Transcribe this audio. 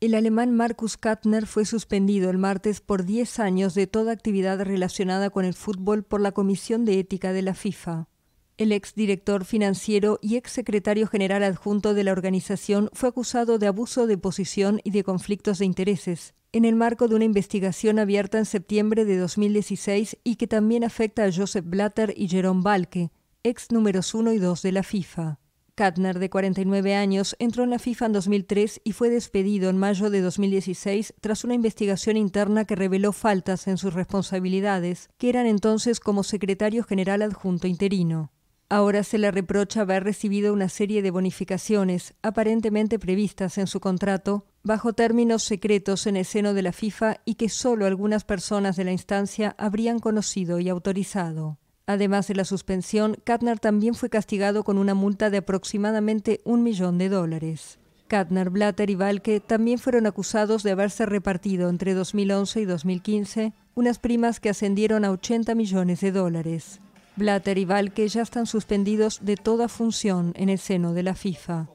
El alemán Markus Kattner fue suspendido el martes por 10 años de toda actividad relacionada con el fútbol por la Comisión de Ética de la FIFA. El exdirector financiero y exsecretario general adjunto de la organización fue acusado de abuso de posición y de conflictos de intereses, en el marco de una investigación abierta en septiembre de 2016 y que también afecta a Joseph Blatter y Jerome Balke, ex números 1 y 2 de la FIFA. Katner, de 49 años, entró en la FIFA en 2003 y fue despedido en mayo de 2016 tras una investigación interna que reveló faltas en sus responsabilidades, que eran entonces como secretario general adjunto interino. Ahora se le reprocha haber recibido una serie de bonificaciones, aparentemente previstas en su contrato, bajo términos secretos en el seno de la FIFA y que solo algunas personas de la instancia habrían conocido y autorizado. Además de la suspensión, Katner también fue castigado con una multa de aproximadamente un millón de dólares. Katner, Blatter y Valke también fueron acusados de haberse repartido entre 2011 y 2015 unas primas que ascendieron a 80 millones de dólares. Blatter y Valke ya están suspendidos de toda función en el seno de la FIFA.